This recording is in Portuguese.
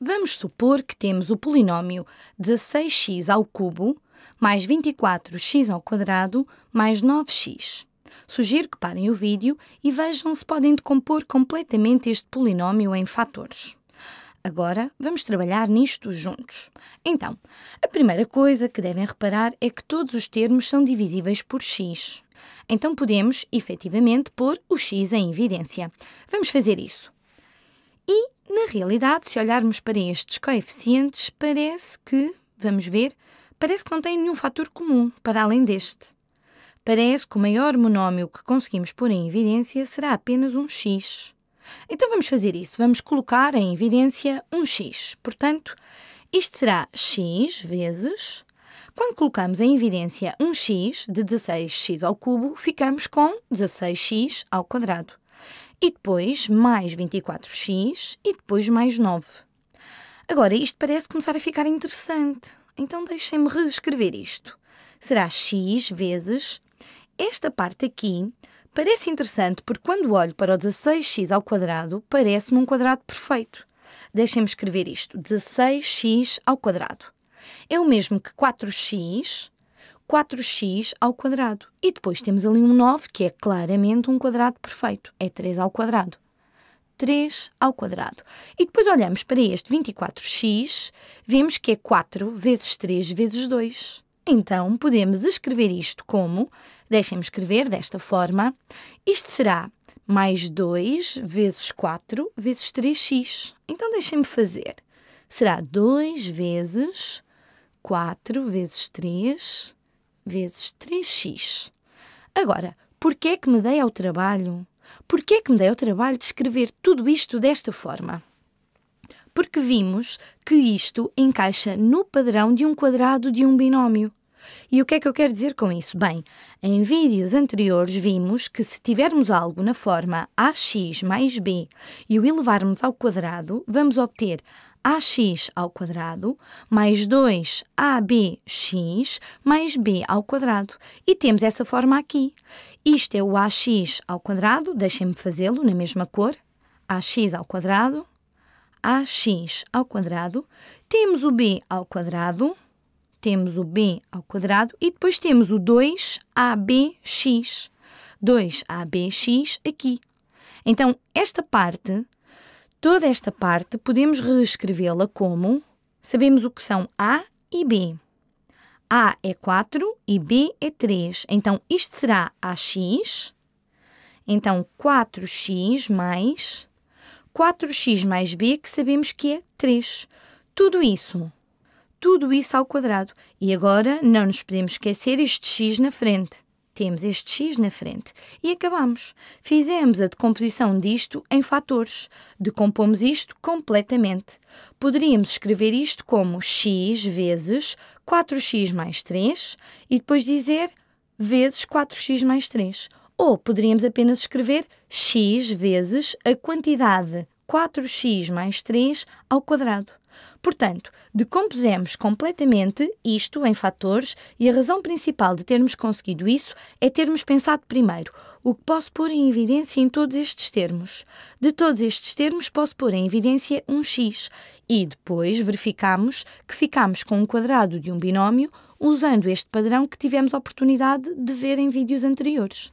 Vamos supor que temos o polinómio 16x ao cubo mais 24x ao quadrado mais 9x. Sugiro que parem o vídeo e vejam se podem decompor completamente este polinómio em fatores. Agora vamos trabalhar nisto juntos. Então, a primeira coisa que devem reparar é que todos os termos são divisíveis por x. Então podemos, efetivamente, pôr o x em evidência. Vamos fazer isso. E, na realidade, se olharmos para estes coeficientes, parece que, vamos ver, parece que não tem nenhum fator comum para além deste. Parece que o maior monómio que conseguimos pôr em evidência será apenas um x. Então vamos fazer isso, vamos colocar em evidência um x. Portanto, isto será x vezes... Quando colocamos em evidência um x de 16x ao cubo, ficamos com 16x ao quadrado e depois mais 24x e depois mais 9. Agora, isto parece começar a ficar interessante, então deixem-me reescrever isto. Será x vezes... Esta parte aqui parece interessante porque quando olho para o 16x ao quadrado, parece-me um quadrado perfeito. Deixem-me escrever isto, 16x ao quadrado. É o mesmo que 4x 4x ao quadrado. E depois temos ali um 9, que é claramente um quadrado perfeito. É 3 ao quadrado. 3 ao quadrado. E depois olhamos para este 24x, vemos que é 4 vezes 3 vezes 2. Então, podemos escrever isto como, deixem-me escrever desta forma, isto será mais 2 vezes 4 vezes 3x. Então, deixem-me fazer. Será 2 vezes 4 vezes 3 vezes 3x. Agora, porquê é que me dei ao trabalho? Porquê é que me dei ao trabalho de escrever tudo isto desta forma? Porque vimos que isto encaixa no padrão de um quadrado de um binómio. E o que é que eu quero dizer com isso? Bem, em vídeos anteriores vimos que se tivermos algo na forma ax mais b e o elevarmos ao quadrado, vamos obter ax ao quadrado mais 2abx mais b ao quadrado. E temos essa forma aqui. Isto é o ax ao quadrado, deixem-me fazê-lo na mesma cor, ax ao quadrado, ax ao quadrado, temos o b ao quadrado, temos o b ao quadrado e depois temos o 2abx. 2abx aqui. Então, esta parte Toda esta parte podemos reescrevê-la como sabemos o que são A e B. A é 4 e B é 3. Então, isto será AX. Então, 4x mais 4x mais b, que sabemos que é 3. Tudo isso. Tudo isso ao quadrado. E agora não nos podemos esquecer este x na frente temos este x na frente e acabamos. Fizemos a decomposição disto em fatores. Decompomos isto completamente. Poderíamos escrever isto como x vezes 4x mais 3 e depois dizer vezes 4x mais 3. Ou poderíamos apenas escrever x vezes a quantidade 4x mais 3 ao quadrado. Portanto, decompusemos completamente isto em fatores e a razão principal de termos conseguido isso é termos pensado primeiro, o que posso pôr em evidência em todos estes termos. De todos estes termos, posso pôr em evidência um x e depois verificamos que ficamos com um quadrado de um binómio usando este padrão que tivemos a oportunidade de ver em vídeos anteriores.